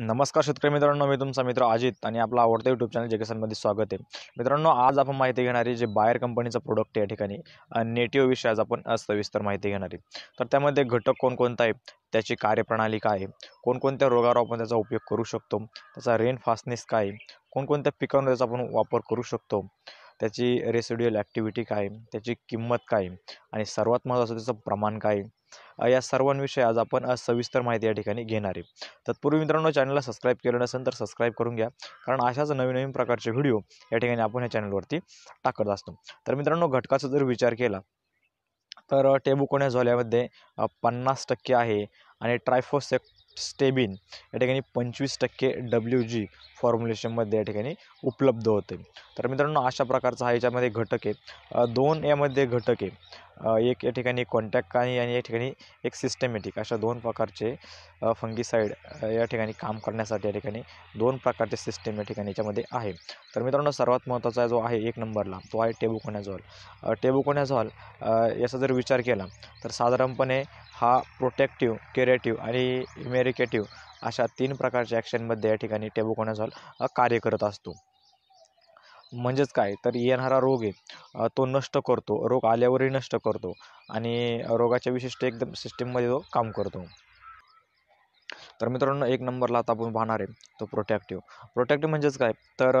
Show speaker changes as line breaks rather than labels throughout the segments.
नमस्कार शेतकरी मित्रांनो मी तुमचा मित्र अजित आणि आपला आवडता युट्यूब चॅनल जेकेसनमध्ये स्वागत आहे मित्रांनो आज आपण माहिती घेणारी जे बायर कंपनीचं प्रोडक्ट आहे या ठिकाणी विषयी आज आपण सविस्तर माहिती घेणार आहे तर त्यामध्ये घटक कोणकोणता आहे त्याची कार्यप्रणाली काय आहे कोणकोणत्या रोगावर आपण त्याचा उपयोग करू शकतो त्याचा रेन फास्टनेस काय आहे कोणकोणत्या पिकांवर त्याचा आपण वापर करू शकतो त्याची रेसिड्युअल ॲक्टिव्हिटी काय त्याची किंमत काय आणि सर्वात महत्त्वाचं त्याचं प्रमाण काय या सर्वांविषयी आज आपण सविस्तर माहिती या ठिकाणी घेणार आहे तत्पूर्वी मित्रांनो चॅनलला सबस्क्राईब केलं नसेल तर सबस्क्राईब करून घ्या कारण अशाच नवीन नवीन प्रकारचे व्हिडिओ या ठिकाणी आपण या चॅनलवरती टाकत असतो तर मित्रांनो घटकाचा जर विचार केला तर टेबुकोण्या झोल्यामध्ये पन्नास टक्के आहे आणि ट्रायफोसेक स्टेबिन या ठिकाणी पंचवीस टक्के डब्ल्यू जी फॉर्म्युलेशनमध्ये या ठिकाणी उपलब्ध होते तर मित्रांनो अशा प्रकारचा हा याच्यामध्ये घटक आहे दोन यामध्ये घटक आहे एक या ठिकाणी कॉन्टॅक्ट आणि आणि या ठिकाणी एक सिस्टमॅटिक अशा दोन प्रकारचे फंगीसाईड या ठिकाणी काम करण्यासाठी या ठिकाणी दोन प्रकारचे सिस्टम या ठिकाणी याच्यामध्ये आहे तर मित्रांनो सर्वात महत्त्वाचा जो आहे एक नंबरला तो आहे टेबुकोनॅझॉल टेबुकोनॅझॉल याचा जर विचार केला तर साधारणपणे हा प्रोटेक्टिव्ह केरेटिव्ह आणि इमेरिकेटिव्ह अशा तीन प्रकारच्या ॲक्शनमध्ये या ठिकाणी टेबुकोनाझॉल कार्य करत असतो म्हणजेच काय तर येणारा रोग आहे तो नष्ट करतो रोग आल्यावरही नष्ट करतो आणि रोगाच्या विशिष्ट एकदम सिस्टीममध्ये तो काम करतो तर मित्रांनो एक नंबरला आता आपण पाहणार आहे तो प्रोटॅक्टिव्ह प्रोटेक्टिव्ह म्हणजेच काय तर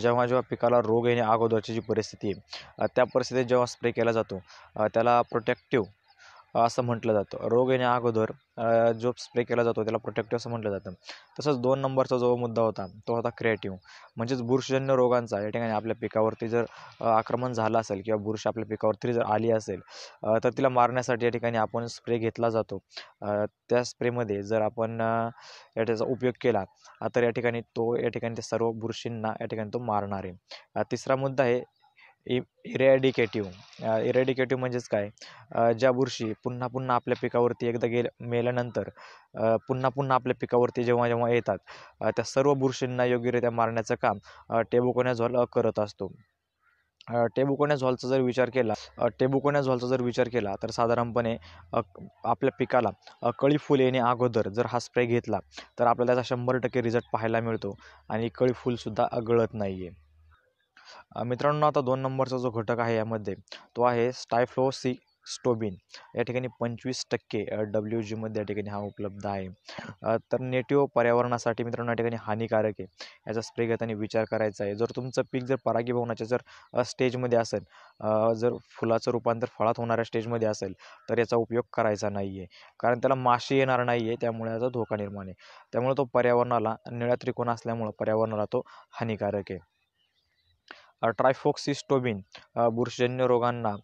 जेव्हा जेव्हा पिकाला रोग येणे अगोदरची जी परिस्थिती आहे त्या परिस्थितीत जेव्हा स्प्रे केला जातो त्याला प्रोटेक्टिव्ह असं म्हटलं जातं रोग येण्या अगोदर जो स्प्रे केला जातो त्याला प्रोटेक्टिव्ह असं म्हटलं जातं तसंच दोन नंबरचा जो मुद्दा होता तो होता क्रिएटिव्ह म्हणजेच बुरशजन्य रोगांचा या ठिकाणी आपल्या पिकावरती जर आक्रमण झालं असेल किंवा बुरश आपल्या पिकावरती जर आली असेल तर तिला मारण्यासाठी या ठिकाणी आपण स्प्रे घेतला जातो त्या स्प्रेमध्ये जर आपण या उपयोग केला तर या ठिकाणी तो या ठिकाणी त्या सर्व बुरशींना या ठिकाणी तो मारणार आहे तिसरा मुद्दा आहे इ इरॅडिकेटिव्ह इरॅडिकेटिव्ह म्हणजेच काय ज्या बुरशी पुन्हा पुन्हा आपल्या पिकावरती एकदा गेल मेल्यानंतर पुन्हा पुन्हा आपल्या पिकावरती जेव्हा जेव्हा येतात त्या सर्व बुरशींना योग्यरित्या मारण्याचं काम झोल करत असतो झॉलचा जर विचार केला झॉलचा जर विचार केला तर साधारणपणे आपल्या पिकाला कळी फुल येणे अगोदर जर हा स्प्रे घेतला तर आपल्याला त्याचा शंभर टक्के रिझल्ट पाहायला मिळतो आणि कळी फुलसुद्धा गळत नाही आहे मित्रांनो आता दोन नंबरचा जो घटक आहे यामध्ये तो आहे स्टायफ्लो सी स्टोबिन या ठिकाणी पंचवीस टक्के डब्ल्यू जीमध्ये या ठिकाणी हा उपलब्ध आहे तर नेटिव्ह पर्यावरणासाठी मित्रांनो या ठिकाणी हानिकारक आहे याचा स्प्रे घेताना विचार करायचा आहे जर तुमचं पीक जर परागीभवनाच्या जर स्टेजमध्ये असेल जर फुलाचं रूपांतर फळात होणाऱ्या स्टेजमध्ये असेल तर याचा उपयोग करायचा नाही आहे कारण त्याला माशी येणार नाही आहे त्यामुळे याचा धोका निर्माण आहे त्यामुळे तो पर्यावरणाला निळा त्रिकोण असल्यामुळं पर्यावरणाला तो हानिकारक आहे ट्रायफोक्सिस्टोबिन बुरशीजन्य रोगांना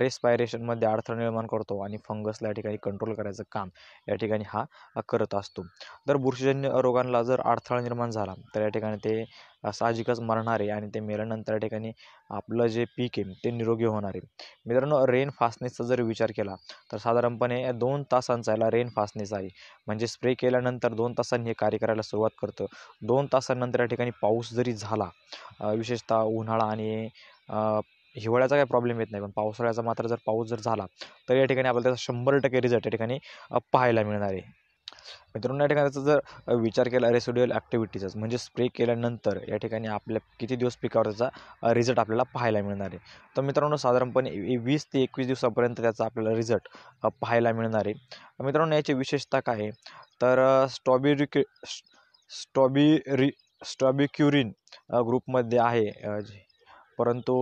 रेस्पायरेशनमध्ये अडथळा निर्माण करतो आणि फंगसला या ठिकाणी कंट्रोल करायचं काम या ठिकाणी हा करत असतो तर बुरशीजन्य रोगांना जर अडथळा निर्माण झाला तर या ठिकाणी ते साहजिकच मरणार आहे आणि ते मेल्यानंतर ठिकाणी आपलं जे पीक आहे ते निरोगी होणार आहे मित्रांनो रेन फास्टनेसचा जर विचार केला तर साधारणपणे दोन तासांचा याला रेन फास्टनेस आहे म्हणजे स्प्रे केल्यानंतर दोन तासांनी हे कार्य करायला सुरुवात करतं दोन तासानंतर या ठिकाणी पाऊस जरी झाला विशेषतः उन्हाळा आणि हिवाळ्याचा काही प्रॉब्लेम येत नाही पण पावसाळ्याचा मात्र जर पाऊस जर झाला तर या ठिकाणी आपल्याला त्याचा शंभर टक्के रिझल्ट या ठिकाणी पाहायला मिळणार आहे मित्रांनो या ठिकाणाचा जर विचार केला रेसिड्युअल ॲक्टिव्हिटीचा म्हणजे स्प्रे केल्यानंतर या ठिकाणी आपल्या किती दिवस पिकावर त्याचा रिझल्ट आपल्याला पाहायला मिळणार आहे तर मित्रांनो साधारणपणे वीस ते एकवीस दिवसापर्यंत त्याचा आपल्याला रिझल्ट पाहायला मिळणार आहे मित्रांनो याची विशेषता काय आहे तर स्ट्रॉबेरी स्ट्रॉबेरी स्टॉबिक्युरिन ग्रुपमध्ये आहे परंतु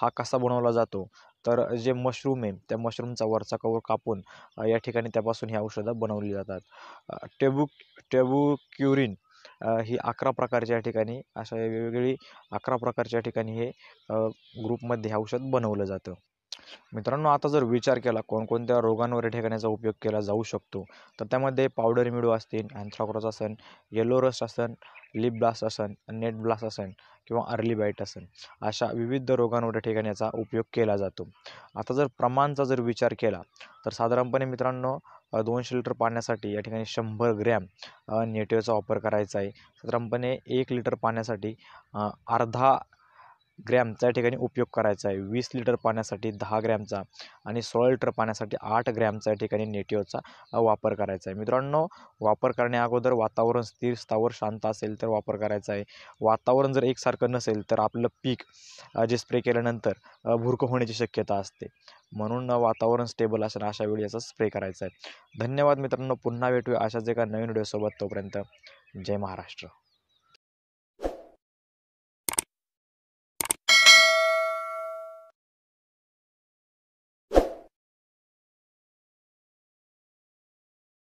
हा कसा बनवला जातो तर जे मशरूम आहे त्या मशरूमचा वरचा कवर कापून या ठिकाणी त्यापासून ही औषधं बनवली जातात टेबू टेबुक्युरिन ही अकरा प्रकारच्या ठिकाणी अशा वेगवेगळी अकरा प्रकारच्या ठिकाणी हे ग्रुपमध्ये हे औषध बनवलं जातं मित्रांनो आता जर विचार केला कोणकोणत्या रोगांवर ठिकाण्याचा उपयोग केला जाऊ शकतो तर त्यामध्ये पावडर मिडू असतील अँथ्राक्रॉस असन येलो रस्ट असन लिप ब्लास्ट असन नेट ब्लास्ट असन किंवा अर्ली बाईट असन अशा विविध रोगांवर ठिकाण्याचा उपयोग केला जातो आता जर प्रमाणचा जर विचार केला तर साधारणपणे मित्रांनो दोनशे लिटर पाण्यासाठी या ठिकाणी शंभर ग्रॅम नेटिवचा वापर करायचा आहे साधारणपणे एक लिटर पाण्यासाठी अर्धा ग्रॅमचा या ठिकाणी उपयोग करायचा आहे वीस लिटर पाण्यासाठी दहा ग्रॅमचा आणि सोळा लिटर पाण्यासाठी आठ ग्रॅमचा या ठिकाणी नेटिओचा वापर करायचा आहे मित्रांनो वापर करण्याअगोदर वातावरण स्थिर स्थावर शांत असेल तर वापर करायचा आहे वातावरण जर एकसारखं नसेल तर आपलं पीक जे स्प्रे केल्यानंतर भुरकं होण्याची शक्यता असते म्हणून वातावरण स्टेबल असेल अशा वेळी याचा स्प्रे करायचा आहे धन्यवाद मित्रांनो पुन्हा भेटूया अशाच एका नवीन व्हिडिओसोबत तोपर्यंत जय महाराष्ट्र